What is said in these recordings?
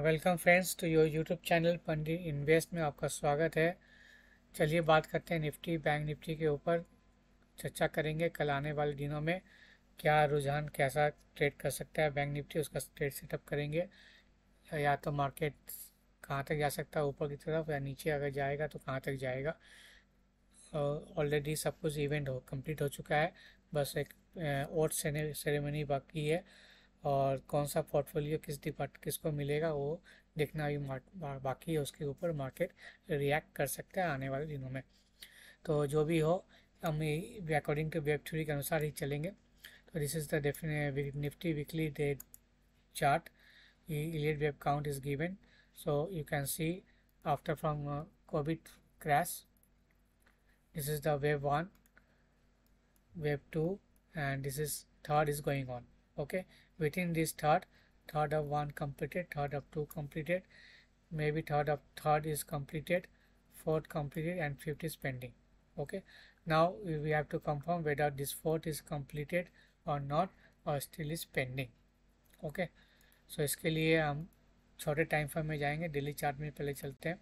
Welcome friends to your YouTube channel Pandit invest में आपका स्वागत है चलिए बात करते हैं निफ्टी बैंक निफ्टी के ऊपर चर्चा करेंगे कल आने वाले दिनों में क्या रुझान कैसा ट्रेड कर सकता है बैंक निफ्टी उसका ट्रेड सेटअप करेंगे या तो मार्केट कहाँ तक जा सकता है ऊपर की तरफ या नीचे अगर जाएगा तो कहाँ तक जाएगा ऑलरेडी सब कुछ इवेंट हो कम्प्लीट हो चुका है बस एक ओट सेरेमनी बाकी है और कौन सा पोर्टफोलियो किस डिपार्ट किसको मिलेगा वो देखना भी बा, बाकी है उसके ऊपर मार्केट रिएक्ट कर सकते हैं आने वाले दिनों में तो जो भी हो हम अकॉर्डिंग टू वेब थ्योरी के अनुसार ही चलेंगे तो दिस इज़ दिफ्टी Nifty weekly day chart Elliott wave count is given so you can see after from COVID crash this is the wave one wave two and this is third is going on okay within this third third of one completed third of two completed maybe third of third is completed fourth completed and fifth is pending okay now we have to confirm whether this fourth is completed or not or still is pending okay so iske liye hum छोटे time frame में जाएंगे daily chart में पहले चलते हैं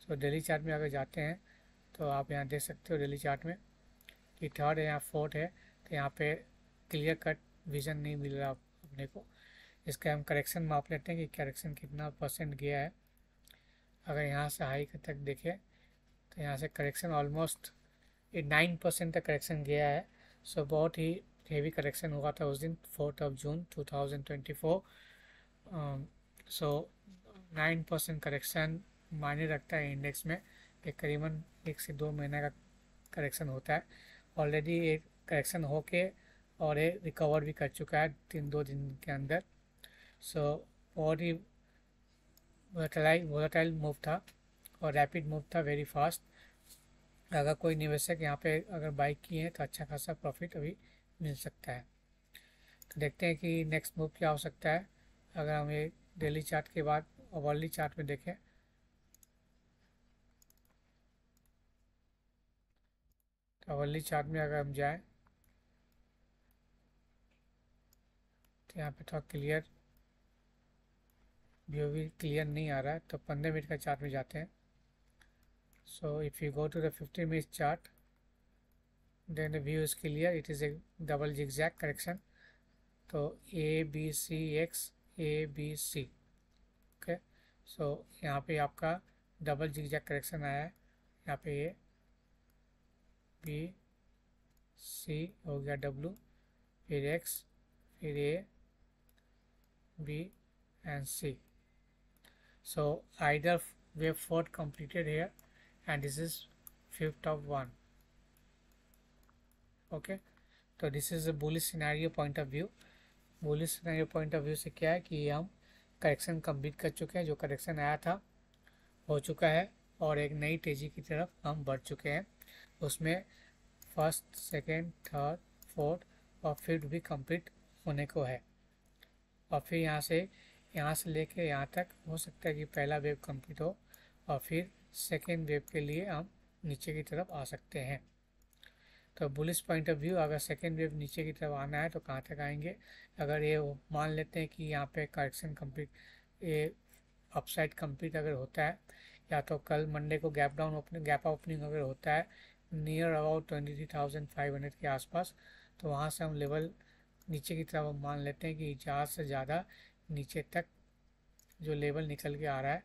सो so, daily chart में अगर जाते हैं तो आप यहाँ देख सकते हो डेली चार्ट में कि थर्ड है यहाँ फोर्थ है तो यहाँ पे क्लियर कट विज़न नहीं मिल रहा अपने को इसका हम करेक्शन माप लेते हैं कि करेक्शन कितना परसेंट गया है अगर यहाँ से हाई तक देखें तो यहाँ से करेक्शन ऑलमोस्ट नाइन परसेंट तक करेक्शन गया है सो so, बहुत ही हेवी करेक्शन हुआ था उस दिन fourth of June four so nine percent correction मायने रखता है इंडेक्स में कि करीबन एक से दो महीने का करेक्शन होता है ऑलरेडी एक करेक्शन होके और ये रिकवर भी कर चुका है तीन दो दिन के अंदर सो बहुत ही वोटाइल वोटाइल मूव था और रैपिड मूव था वेरी फास्ट अगर कोई निवेशक यहाँ पे अगर बाइक किए हैं तो अच्छा खासा प्रॉफिट अभी मिल सकता है तो देखते हैं कि नेक्स्ट मूव क्या हो सकता है अगर हम ये डेली चार्ट के बाद ओवरली चार्ट में देखें तो चार्ट में अगर हम जाएँ तो यहाँ पे थोड़ा क्लियर व्यू भी क्लियर नहीं आ रहा है तो पंद्रह मिनट का चार्ट में जाते हैं so if you go to the fifteen minute chart then view is clear it is a double exact correction तो A B C X A B C okay so यहाँ पे आपका डबल एग्जैक्ट करेक्शन आया है यहाँ पे ए B सी हो गया डब्लू फिर एक्स फिर A B and C so either we have fourth completed here and this is fifth of one okay तो this is a bullish scenario point of view bullish scenario point of view से क्या है कि हम correction complete कर चुके हैं जो करेक्शन आया था हो चुका है और एक नई तेजी की तरफ हम बढ़ चुके हैं उसमें फर्स्ट सेकेंड थर्ड फोर्थ और फिफ्थ भी कंप्लीट होने को है और फिर यहाँ से यहाँ से लेके यहाँ तक हो सकता है कि पहला वेव कंप्लीट हो और फिर सेकेंड वेव के लिए हम नीचे की तरफ आ सकते हैं तो बुलिस पॉइंट ऑफ व्यू अगर सेकेंड वेव नीचे की तरफ आना है तो कहाँ तक आएंगे अगर ये मान लेते हैं कि यहाँ पे करेक्शन कंप्लीट ये अपसाइड कंप्लीट अगर होता है या तो कल मंडे को gap down opening gap opening अगर होता है near about twenty three thousand five hundred के आसपास तो वहाँ से हम लेवल नीचे की तरफ हम मान लेते हैं कि जहाँ से ज़्यादा नीचे तक जो लेवल निकल के आ रहा है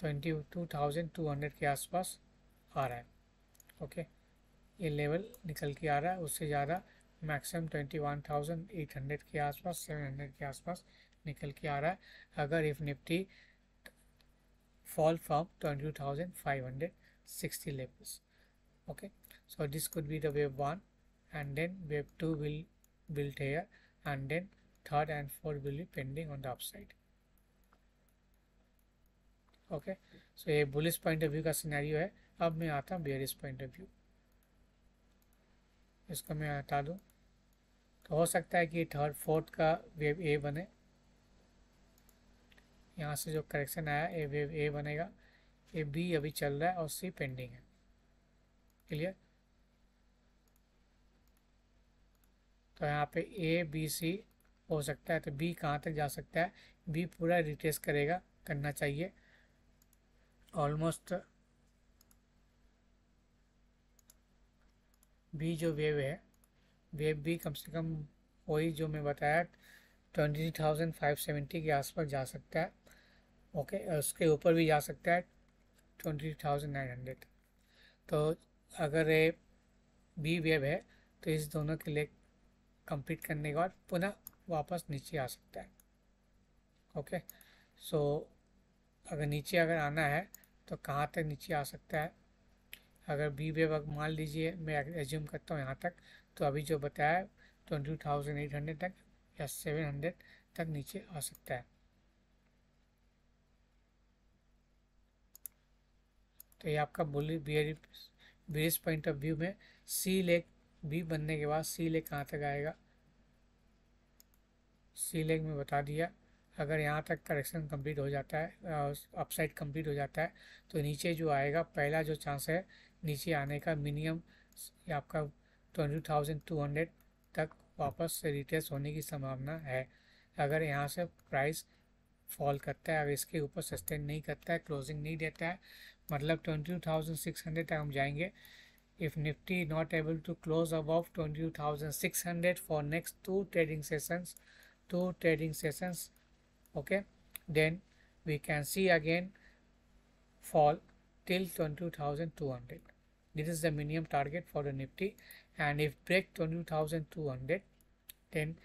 twenty two thousand two hundred के आसपास आ रहा है ओके ये लेवल निकल के आ रहा है उससे ज़्यादा maximum twenty one thousand eight hundred के आसपास सेवन हंड्रेड के आसपास निकल के आ रहा है अगर if Nifty fall from twenty two thousand five hundred sixty levels okay so this could be the wave 1 and then wave 2 will built here and then third and fourth will be pending on the upside okay so ये bullish point of view का scenario है अब मैं आता हूँ berries point of view इसको मैं हटा दूँ तो हो सकता है कि थर्ड फोर्थ का वेव ए बने यहाँ से जो करेक्शन आया ए वेव ए बनेगा ए बी अभी चल रहा है और सी पेंडिंग है क्लियर तो यहाँ पे ए बी सी हो सकता है तो बी कहाँ तक जा सकता है बी पूरा रिट्रेस करेगा करना चाहिए ऑलमोस्ट बी जो वेव है वेव भी कम से कम वही जो मैं बताया ट्वेंटी थाउजेंड फाइव सेवेंटी के आसपास जा सकता है ओके उसके ऊपर भी जा सकता है ट्वेंटी थाउजेंड नाइन हंड्रेड तो अगर ये बी वेव है तो इस दोनों के लिए कंप्लीट करने के बाद पुनः वापस नीचे आ सकता है ओके सो so, अगर नीचे अगर आना है तो कहाँ तक नीचे आ सकता है अगर बी वेव मान लीजिए मैं एज्यूम करता हूँ यहाँ तक तो अभी जो बताया ट्वेंटी थाउजेंड एट हंड्रेड तक या सेवन हंड्रेड तक नीचे आ सकता है तो ये आपका bullish bearish point of view में सी लेक बी बनने के बाद सी लेग कहाँ तक आएगा सी लेग में बता दिया अगर यहाँ तक करेक्शन कंप्लीट हो जाता है अपसाइड कंप्लीट हो जाता है तो नीचे जो आएगा पहला जो चांस है नीचे आने का मिनिमम आपका ट्वेंटी थाउजेंड टू हंड्रेड तक वापस से रिटेस्ट होने की संभावना है अगर यहाँ से प्राइस फॉल करता है अगर इसके ऊपर सस्टेन नहीं करता है क्लोजिंग नहीं देता है मतलब twenty two thousand six hundred तक हम जाएंगे if Nifty not able to close above 22600 for next two trading sessions, two trading sessions, okay, then we can see again fall till 22,200. This is the minimum target for the Nifty and if break 22,200 then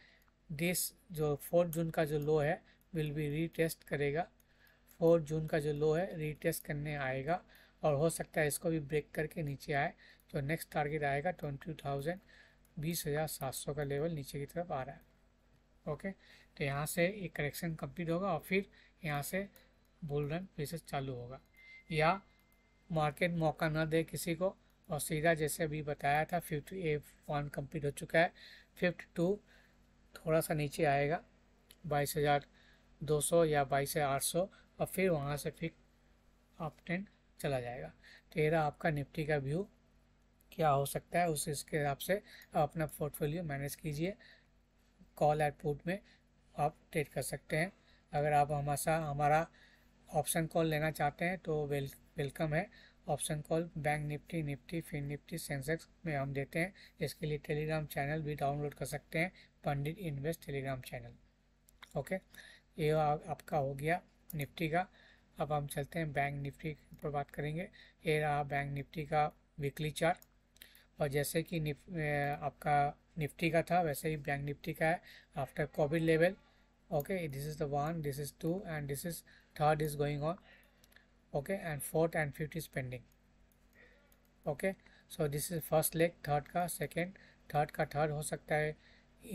this jo 4 june ka jo low hai will be retest karega 4 june ka jo low hai retest karne आएगा और हो सकता है इसको भी break करके नीचे आए तो नेक्स्ट टारगेट आएगा ट्वेंटी थाउजेंड बीस हज़ार सात सौ का लेवल नीचे की तरफ आ रहा है ओके तो यहाँ से एक करेक्शन कंप्लीट होगा और फिर यहाँ से बुल रन फिर चालू होगा या मार्केट मौका ना दे किसी को और सीधा जैसे अभी बताया था फिफ्थ ए वन कम्प्लीट हो चुका है फिफ्थ टू थोड़ा सा नीचे आएगा बाईस हज़ार दो सौ या बाईस हज़ार आठ सौ और फिर वहाँ से फिर अप ट्रेंड चला जाएगा तो ये रहा आपका निफ्टी का व्यू क्या हो सकता है उस इसके हिसाब से अपना पोर्टफोलियो मैनेज कीजिए कॉल एट पुट में आप ट्रेड कर सकते हैं अगर आप हमारा हमारा ऑप्शन कॉल लेना चाहते हैं तो वेल वेलकम है option call Bank Nifty Nifty Fin Nifty Sensex में हम देते हैं इसके लिए टेलीग्राम चैनल भी डाउनलोड कर सकते हैं Pandit invest Telegram channel okay ये आ, आपका हो गया निफ्टी का अब हम चलते हैं बैंक निफ्टी पर बात करेंगे ये रहा बैंक निफ्टी का वीकली चार्ट और जैसे कि निफ आपका निफ्टी का था वैसे ही बैंक निफ्टी का है after COVID level okay this is the one this is two and this is third is going on okay and fourth and fifth is pending okay so this is first leg third का second third का third हो सकता है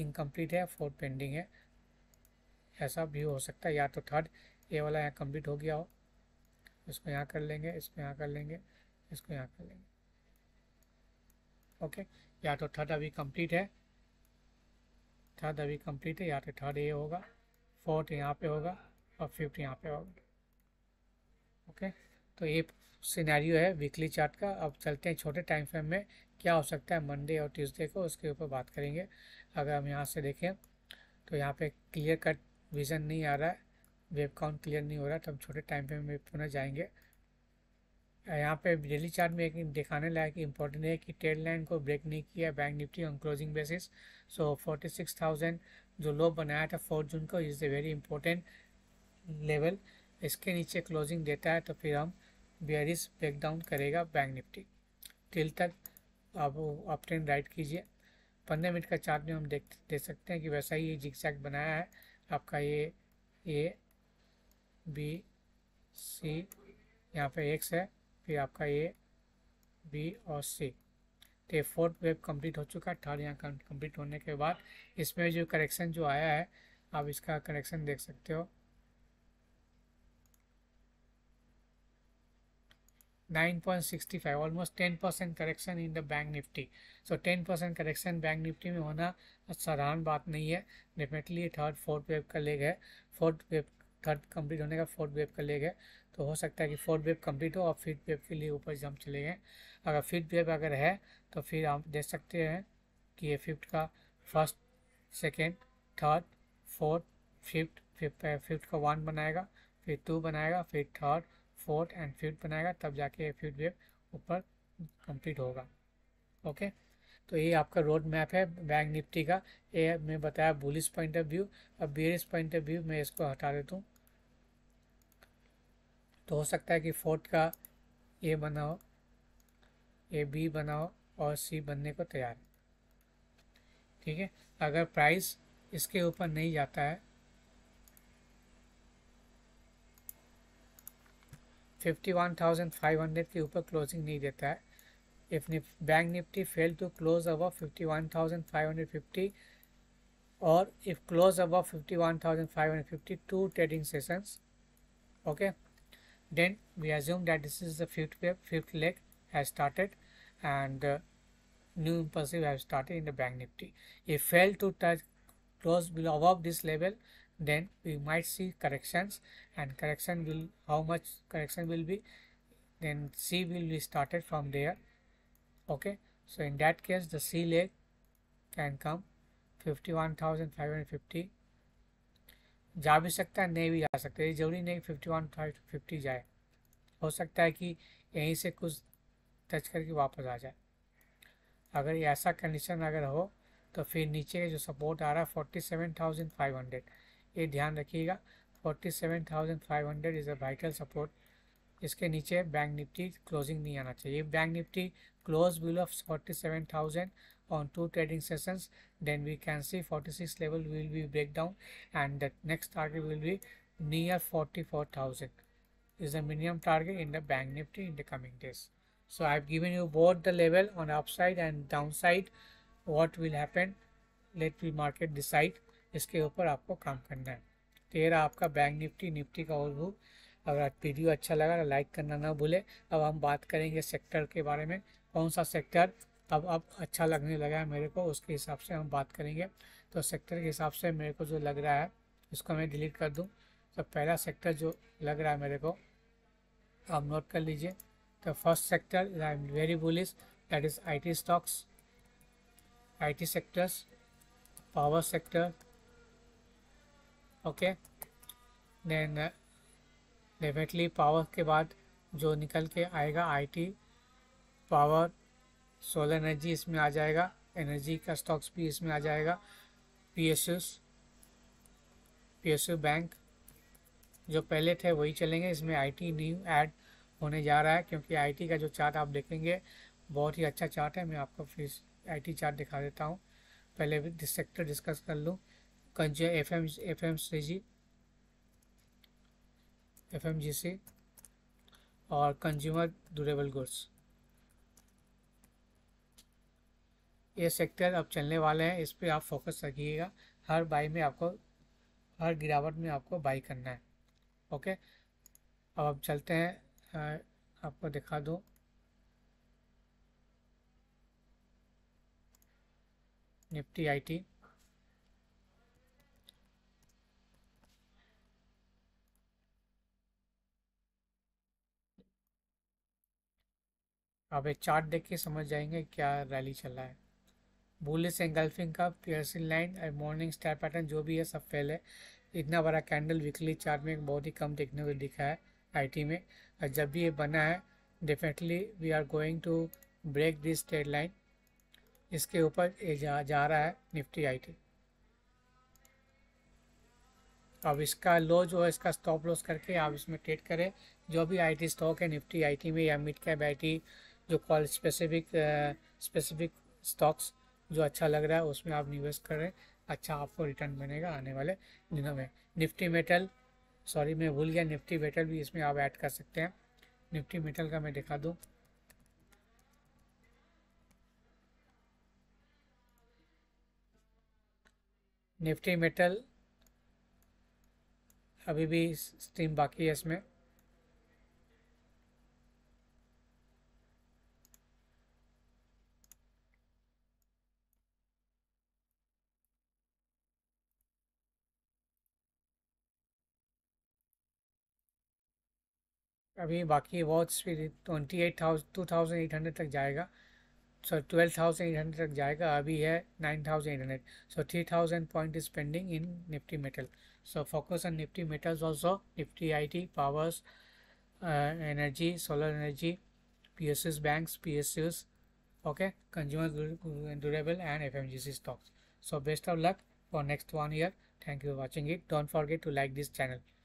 incomplete है fourth pending है ऐसा भी हो सकता है या तो थर्ड ये वाला यहाँ कम्प्लीट हो गया हो इसको यहाँ कर लेंगे इसको यहाँ कर लेंगे इसको यहाँ कर लेंगे ओके या तो थर्ड अभी कंप्लीट है थर्ड अभी कंप्लीट है या तो थर्ड ए होगा फोर्थ यहाँ पे होगा और फिफ्थ यहाँ पे होगा ओके तो ये सिनेरियो है वीकली चार्ट का अब चलते हैं छोटे टाइम फ्रेम में क्या हो सकता है मंडे और ट्यूसडे को उसके ऊपर बात करेंगे अगर हम यहाँ से देखें तो यहाँ पे क्लियर कट विज़न नहीं आ रहा है वेब काउंट क्लियर नहीं हो रहा तो हम छोटे टाइम फ्रेम में पुनः जाएंगे यहाँ पे डेली चार्ट में एक दिखाने लायक इंपॉर्टेंट है कि ट्रेड लाइन को ब्रेक नहीं किया Bank Nifty on closing basis so forty six thousand जो लो बनाया था फोर्थ जून को is a very important level इसके नीचे क्लोजिंग देता है तो फिर हम बेरिस डाउन करेगा बैंक निफ्टी टिल तक आप अप ट्रेंड राइट कीजिए पंद्रह मिनट का चार्ट में हम देख देख सकते हैं कि वैसा ही ये जैक बनाया है आपका ये ए बी सी यहाँ पे एक्स है फिर आपका ए बी और सी तो ये फोर्थ वेब कंप्लीट हो चुका है थर्ड यहाँ कंप्लीट होने के बाद इसमें जो करेक्शन जो आया है आप इसका करेक्शन देख सकते हो nine point sixty five almost ten percent correction in the Bank Nifty so ten percent correction Bank Nifty में होना साधारण बात नहीं है डेफिनेटली थर्ड फोर्थ वेब का लेग है फोर्थ वेब थर्ड कंप्लीट होने का फोर्थ वेव का ले गए तो हो सकता है कि फोर्थ वेव कंप्लीट हो और फिफ्थ वेव के लिए ऊपर जंप चले गए अगर फिफ्थ वेव अगर है तो फिर हम देख सकते हैं कि ये फिफ्थ का first second third fourth fifth fifth fifth का वन बनाएगा फिर टू बनाएगा फिर थर्ड फोर्थ एंड फिफ्थ बनाएगा तब जाके ये फिफ्थ वेव ऊपर कंप्लीट होगा ओके तो ये आपका रोड मैप है बैंक निफ्टी का ये मैं बताया बुलिस पॉइंट ऑफ व्यू अब बेरिस पॉइंट ऑफ व्यू मैं इसको हटा देता हूँ तो हो सकता है कि फोर्ट का ए बनाओ ए बी बनाओ और सी बनने को तैयार है ठीक है अगर प्राइस इसके ऊपर नहीं जाता है fifty one thousand five hundred के ऊपर क्लोजिंग नहीं देता है if Nif bank nifty failed to close above 51550 or if close above fifty one thousand five hundred fifty two trading sessions okay then we assume that this is the fifth wave, fifth leg has started and uh, new impulsive have started in the bank nifty if failed to touch close below above this level then we might see corrections and correction will how much correction will be then c will be started from there okay so in that case the C leg can come 51,550 जा भी सकता है नहीं भी जा सकता है जरूरी नहीं फिफ्टी वन फिफ्टी जाए हो सकता है कि यहीं से कुछ टच करके वापस आ जाए अगर ये ऐसा कंडीशन अगर हो तो फिर नीचे जो सपोर्ट आ रहा है forty seven thousand five hundred ये ध्यान रखिएगा forty seven thousand five hundred is a vital support इसके नीचे बैंक निफ्टी क्लोजिंग नहीं आना चाहिए Bank Nifty close below forty seven thousand on two trading sessions then we can see forty six level will be break down and the next target will be near forty four thousand is the minimum target in the Bank Nifty in the coming days so I have given you both the level on up side and down side what will happen let we market decide इसके ऊपर आपको काम करना है तेरा तो आपका bank Nifty Nifty का और अगर वीडियो अच्छा लगा तो लाइक करना ना भूले अब हम बात करेंगे सेक्टर के बारे में कौन सा सेक्टर अब अब अच्छा लगने लगा है मेरे को उसके हिसाब से हम बात करेंगे तो सेक्टर के हिसाब से मेरे को जो लग रहा है इसको मैं डिलीट कर दूँ तो पहला सेक्टर जो लग रहा है मेरे को आप नोट कर लीजिए तो first sector I am very bullish that is IT stocks IT sectors power sector okay then definitely power के बाद जो निकल के आएगा आईटी पावर सोलर एनर्जी इसमें आ जाएगा एनर्जी का स्टॉक्स भी इसमें आ जाएगा P S P S U bank जो पहले थे वही चलेंगे इसमें आईटी न्यू ऐड होने जा रहा है क्योंकि आईटी का जो चार्ट आप देखेंगे बहुत ही अच्छा चार्ट है मैं आपको फिर टी चार्ट दिखा देता हूँ पहले सेक्टर डिस्कस कर लूँ कंज F M F M C G C और कंज्यूमर ड्यूरेबल गुड्स ये सेक्टर अब चलने वाले हैं इस पर आप फोकस रखिएगा हर बाई में आपको हर गिरावट में आपको बाई करना है ओके अब अब चलते हैं आपको दिखा दूँ निफ्टी आईटी आप एक चार्ट देख के समझ जाएंगे क्या रैली चल रहा है बुलिस एंगल्फिंग का piercing line morning star pattern जो भी है सब फेल है इतना बड़ा कैंडल वीकली चार्ट में बहुत ही कम देखने को दिखा है आईटी में और जब भी ये बना है definitely we are going to break this trade line इसके ऊपर जा, जा रहा है निफ्टी आईटी अब इसका लो जो है इसका स्टॉप लॉस करके आप इसमें ट्रेड करें जो भी आईटी स्टॉक है निफ्टी आईटी में या मिड कैप आई जो कॉल स्पेसिफिक स्पेसिफिक स्टॉक्स जो अच्छा लग रहा है उसमें आप निवेश करें अच्छा आपको रिटर्न बनेगा आने वाले दिनों में निफ्टी मेटल सॉरी मैं भूल गया निफ्टी मेटल भी इसमें आप ऐड कर सकते हैं निफ्टी मेटल का मैं दिखा दूँ निफ्टी मेटल अभी भी स्टीम बाकी है इसमें अभी बाकी वॉच फिर twenty eight thousand two thousand eight hundred तक जाएगा so twelve thousand eight hundred तक जाएगा अभी है nine thousand eight hundred so three thousand point is pending in Nifty metal so focus on Nifty metals also Nifty I T powers energy solar energy P S S banks P S okay durable and F M G C stocks so best of luck for next one year thank you for watching it don't forget to like this channel